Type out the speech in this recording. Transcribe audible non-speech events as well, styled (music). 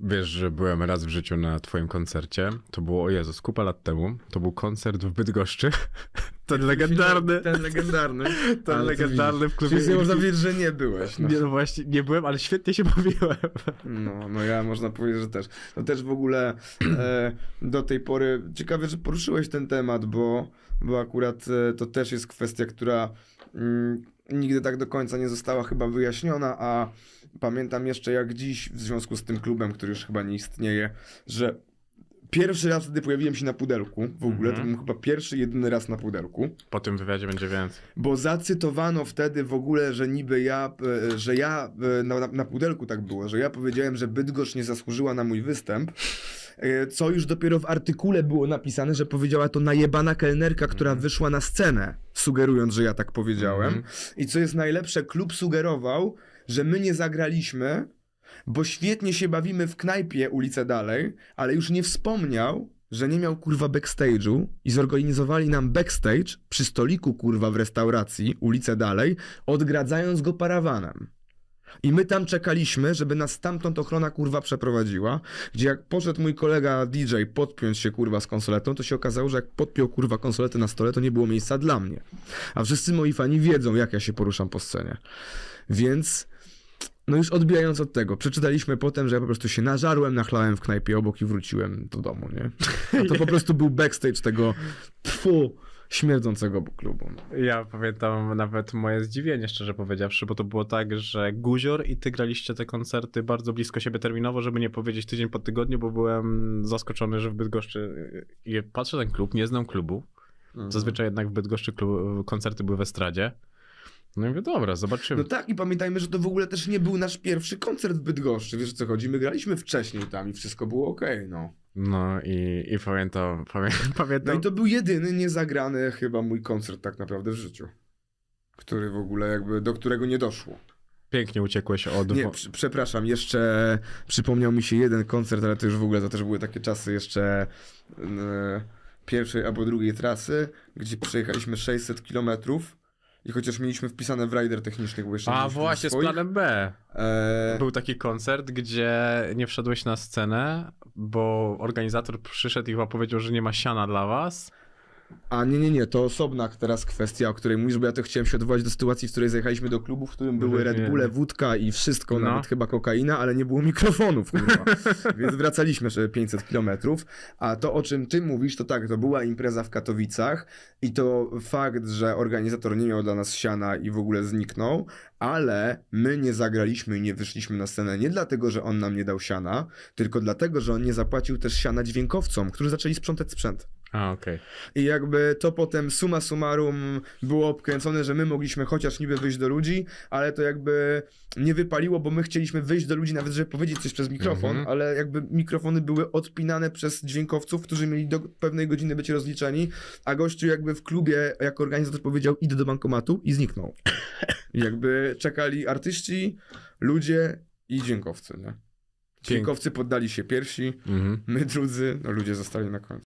Wiesz, że byłem raz w życiu na twoim koncercie. To było, o Jezus, kupa lat temu. To był koncert w Bydgoszczy. (laughs) Ten legendarny. Ten (laughs) legendarny. Ten ale legendarny w klubie. Czyli nie że nie byłeś. No. Nie, no właśnie, nie byłem, ale świetnie się bawiłem. No, no ja można powiedzieć, że też. No też w ogóle e, do tej pory, ciekawie, że poruszyłeś ten temat, bo, bo akurat e, to też jest kwestia, która... Mm, nigdy tak do końca nie została chyba wyjaśniona, a pamiętam jeszcze jak dziś w związku z tym klubem, który już chyba nie istnieje, że pierwszy raz, gdy pojawiłem się na pudelku w ogóle, mm -hmm. to mhm. był chyba pierwszy, jedyny raz na pudelku. Po tym wywiadzie będzie więcej. Bo zacytowano wtedy w ogóle, że niby ja, e, że ja, e, na, na pudelku tak było, że ja powiedziałem, że Bydgoszcz nie zasłużyła na mój występ e, co już dopiero w artykule było napisane, że powiedziała to najebana kelnerka, która mhm. wyszła na scenę sugerując, że ja tak powiedziałem. Mm -hmm. I co jest najlepsze, klub sugerował, że my nie zagraliśmy, bo świetnie się bawimy w knajpie ulicę dalej, ale już nie wspomniał, że nie miał kurwa backstage'u i zorganizowali nam backstage przy stoliku kurwa w restauracji ulicę dalej, odgradzając go parawanem. I my tam czekaliśmy, żeby nas stamtąd ochrona kurwa przeprowadziła, gdzie jak poszedł mój kolega DJ podpiąć się kurwa z konsoletą, to się okazało, że jak podpiął kurwa konsoletę na stole, to nie było miejsca dla mnie. A wszyscy moi fani wiedzą, jak ja się poruszam po scenie. Więc... No już odbijając od tego, przeczytaliśmy potem, że ja po prostu się nażarłem, nachlałem w knajpie obok i wróciłem do domu, nie? A to po (laughs) prostu był backstage tego, tfu, śmierdzącego klubu. Ja pamiętam nawet moje zdziwienie, szczerze powiedziawszy, bo to było tak, że Guzior i ty graliście te koncerty bardzo blisko siebie terminowo, żeby nie powiedzieć tydzień po tygodniu, bo byłem zaskoczony, że w Bydgoszczy patrzę ten klub, nie znam klubu. Mhm. Zazwyczaj jednak w Bydgoszczy klub, koncerty były w estradzie. No i mówię, dobra, zobaczymy. No tak, i pamiętajmy, że to w ogóle też nie był nasz pierwszy koncert w Bydgoszczy, wiesz o co chodzi? My graliśmy wcześniej tam i wszystko było okej, okay, no. No i, i pamiętam, (laughs) pamiętam, No i to był jedyny niezagrany chyba mój koncert tak naprawdę w życiu, który w ogóle jakby, do którego nie doszło. Pięknie uciekłeś od... Nie, pr przepraszam, jeszcze przypomniał mi się jeden koncert, ale to już w ogóle, to też były takie czasy jeszcze yy, pierwszej albo drugiej trasy, gdzie przejechaliśmy 600 kilometrów i chociaż mieliśmy wpisane w rider techniczny, bo jeszcze A właśnie, swoich, z planem B. E... Był taki koncert, gdzie nie wszedłeś na scenę, bo organizator przyszedł i chyba powiedział, że nie ma siana dla was. A nie, nie, nie, to osobna teraz kwestia, o której mówisz, bo ja to chciałem się odwołać do sytuacji, w której zajechaliśmy do klubu, w którym były Red Bulle, wódka i wszystko, no. nawet chyba kokaina, ale nie było mikrofonów, kurwa. (laughs) Więc wracaliśmy 500 kilometrów. A to, o czym ty mówisz, to tak, to była impreza w Katowicach i to fakt, że organizator nie miał dla nas siana i w ogóle zniknął, ale my nie zagraliśmy i nie wyszliśmy na scenę nie dlatego, że on nam nie dał siana, tylko dlatego, że on nie zapłacił też siana dźwiękowcom, którzy zaczęli sprzątać sprzęt. A, okej. Okay. I jakby to potem suma summarum było obkręcone, że my mogliśmy chociaż niby wyjść do ludzi, ale to jakby nie wypaliło, bo my chcieliśmy wyjść do ludzi nawet, żeby powiedzieć coś przez mikrofon, mm -hmm. ale jakby mikrofony były odpinane przez dźwiękowców, którzy mieli do pewnej godziny być rozliczeni, a gościu jakby w klubie jako organizator powiedział idę do bankomatu i zniknął. I jakby czekali artyści, ludzie i dźwiękowcy, nie? Dźwiękowcy poddali się pierwsi, mm -hmm. my drudzy, no ludzie zostali na końcu.